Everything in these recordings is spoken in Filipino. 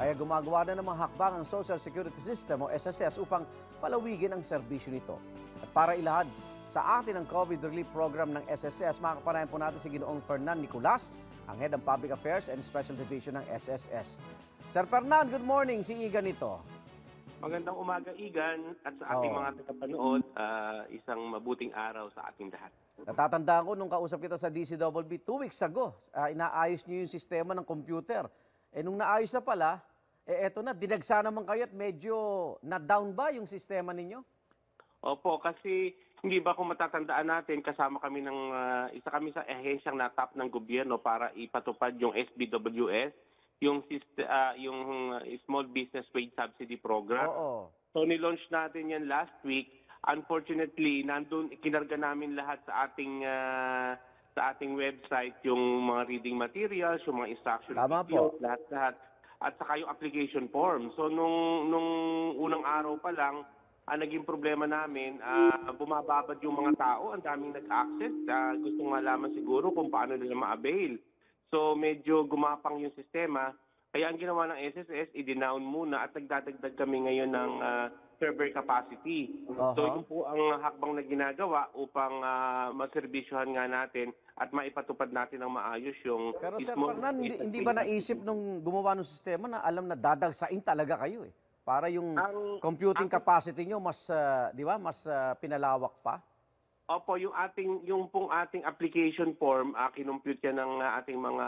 Kaya gumagawa na ng mga hakbang ang Social Security System o SSS upang palawigin ang serbisyo nito. At para ilahad sa atin ang COVID relief program ng SSS, makakapanayan po natin si Ginoong Fernan Nicolas, ang Head of Public Affairs and Special Division ng SSS. Sir Fernan, good morning. Si Igan ito. Magandang umaga, Igan, at sa ating Oo. Oh. mga tagapanood, ah, isang mabuting araw sa ating lahat. Natatandaan ko nung kausap kita sa DCWB two weeks ago, ah, inaayos niyo yung sistema ng computer. Eh nung naayos na pala, eh, eto na, dinagsa naman kayo at medyo na-down ba yung sistema ninyo? Opo, kasi hindi ba kung matatandaan natin, kasama kami ng, uh, isa kami sa ahensyang natap ng gobyerno para ipatupad yung SBWS, yung, uh, yung Small Business Wage Subsidy Program. Oo. So nilaunch natin yan last week. Unfortunately, nandun, kinarga namin lahat sa ating uh, sa ating website yung mga reading materials, yung mga instruction Tama videos, lahat-lahat at saka yung application form. So nung, nung unang araw pa lang, ang ah, naging problema namin, uh, bumababad yung mga tao, ang daming nag-access. Uh, gusto malaman siguro kung paano nila ma-avail. So medyo gumapang yung sistema. Kaya ang ginawa ng SSS, i-denown muna at nagdadagdag kami ngayon ng uh, server capacity. Uh-huh. So ito po ang hakbang na ginagawa upang uh, ah, maservisyohan nga natin at maipatupad natin ng maayos yung... Pero Sir Fernan, hindi, hindi ba naisip nung gumawa ng sistema na alam na dadagsain talaga kayo eh? Para yung ang, computing ang, capacity nyo mas, uh, di ba, mas uh, pinalawak pa? Opo, yung ating yung pong ating application form, uh, kinumpute yan ng uh, ating mga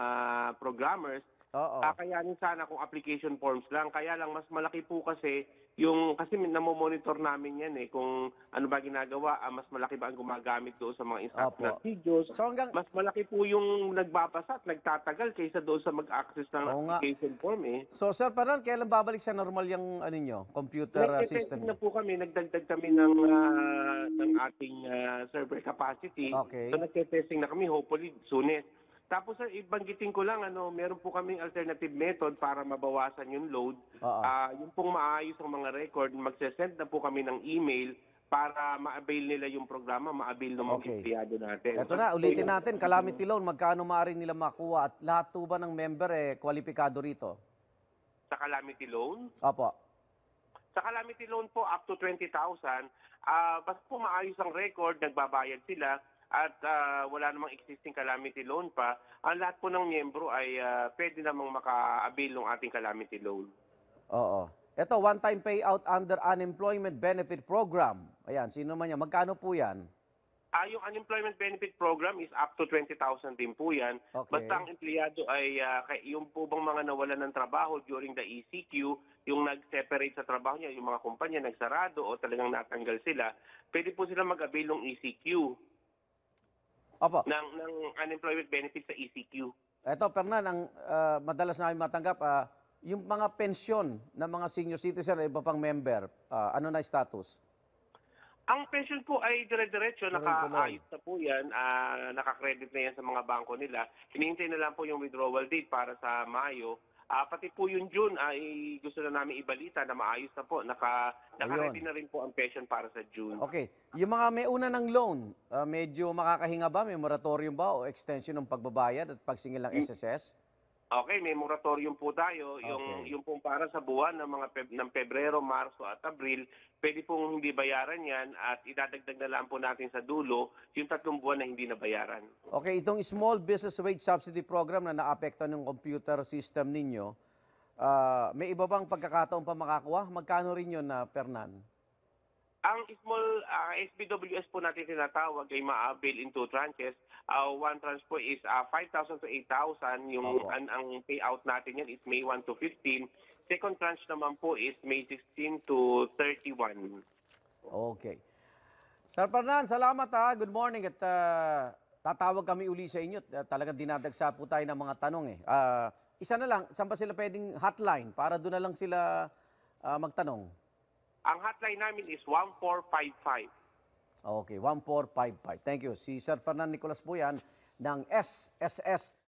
programmers. Oo. Kakayanin sana kung application forms lang. Kaya lang mas malaki po kasi yung kasi namo-monitor namin yan eh kung ano ba ginagawa, ah, mas malaki ba ang gumagamit doon sa mga instant instructional videos. So hanggang- mas malaki po yung nagbabasa at nagtatagal kaysa doon sa mag-access ng application form eh. So, Sir Fernan, kailan babalik sa normal yung ano niyo computer uh, system? nagte na po kami, nagdagdag kami ng ah, ng ating ah, server capacity. Okay. So nagte-testing na kami, hopefully soonest. Eh. Tapos sir, ibanggitin ko lang ano, meron po kaming alternative method para mabawasan yung load. Oo. Ah, ah. ah, yung pong maayos ang mga record, magse-send na po kami ng email para ma-avail nila yung programa, ma-avail ng mga Okay. empleyado natin. Ito na, ulitin natin, calamity loan, magkano maaari nila makuha at lahat po ba ng member eh, kwalipikado rito? Sa calamity loan, Opo. Sa calamity loan po, up to 20,000. ah basta po maayos ang record, nagbabayad sila at uh, wala namang existing calamity loan pa, ang lahat po ng miyembro ay uh, pwede namang maka-avail ng ating calamity loan. Oo. Ito, one-time payout under unemployment benefit program. Ayan, sino man yan. Magkano po yan? Ah, yung unemployment benefit program is up to 20,000 din po yan. Okay. Basta ang empleyado ay uh, yung po bang mga nawala ng trabaho during the ECQ, yung nag-separate sa trabaho niya, yung mga kumpanya nagsarado o talagang natanggal sila, pwede po sila mag-avail ng ECQ. Opo. ng, ng unemployment benefit sa ECQ. Ito, Pernan, ang ah, madalas namin matanggap, ah, yung mga pensyon ng mga senior citizen ay iba pang member, ah, ano na status? Ang pension po ay dire-diretso, Meron pa nakaayos na po yan, ah, nakakredit na yan sa mga bangko nila. Hinihintay na lang po yung withdrawal date para sa Mayo Uh, pati po yung June ay ah, eh, gusto na namin ibalita na maayos na po. Naka, naka-ready na rin po ang pension para sa June. Okay. Yung mga may una ng loan, uh, medyo makakahinga ba? May moratorium ba o extension ng pagbabayad at pagsingil ng SSS? Hmm. Okay, may moratorium po tayo. Yung, okay. yung pong para sa buwan ng mga peb- ng Pebrero, Marso at Abril, pwede pong hindi bayaran yan at idadagdag na lang po natin sa dulo yung tatlong buwan na hindi nabayaran. Okay, itong Small Business Wage Subsidy Program na naapekta ng computer system ninyo, uh, may iba bang pagkakataon pa makakuha? Magkano rin yun na, ah, Fernan? Ang small uh, ah, SBWS po natin tinatawag ay ma-avail in two tranches. Uh, one tranche po is uh, ah, 5,000 to 8,000. Yung okay. an, ang payout natin yan is May 1 to 15. Second tranche naman po is May 16 to 31. Okay. Sir Pernan, salamat ha. Good morning at uh, tatawag kami uli sa inyo. Uh, talagang dinadagsa po tayo ng mga tanong eh. Uh, isa na lang, saan ba sila pwedeng hotline para doon na lang sila uh, magtanong? Ang hotline namin is 1455. Okay, 1455. Thank you. Si Sir Fernan Nicolas Buyan ng SSS